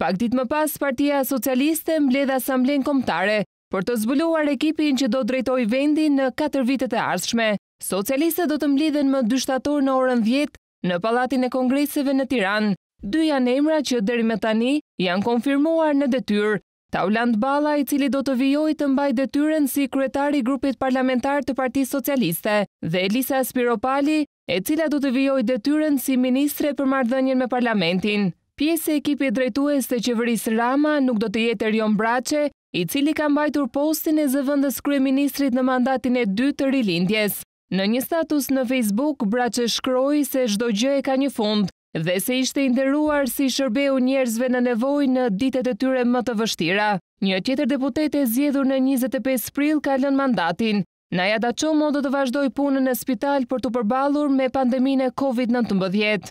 Pak dit më pas, partia socialiste mbledhe asamblen komptare për të zbuluar ekipin që do drejtoj vendin në 4 vitet e arshme. Socialiste do të mblidhen më shtator në orën 10 në Palatin e Kongreseve në Tiran. Dy janë emra që dheri me tani janë konfirmuar në detyr. Tauland Bala i cili do të vijoj të mbaj detyren si kretari grupit parlamentar të parti socialiste dhe Elisa Spiropali e cila do të vijoj detyren si ministre për mardhënjën me parlamentin. Pjesë e ekipi drejtues të qeveris Rama nuk do të jetë rion brace, i cili ka mbajtur postin e zëvëndës kryeministrit ministrit në mandatin e 2 të rilindjes. Në një status në Facebook, Brache shkroj se shdo gjë e ka një fund, dhe se ishte inderuar si shërbeu njerëzve në nevoj në ditet e tyre më të vështira. Një tjetër deputete e zjedhur në 25 pril ka lën mandatin. Naja da do modë të vazhdoj punën në spital për të përbalur me pandemine COVID-19.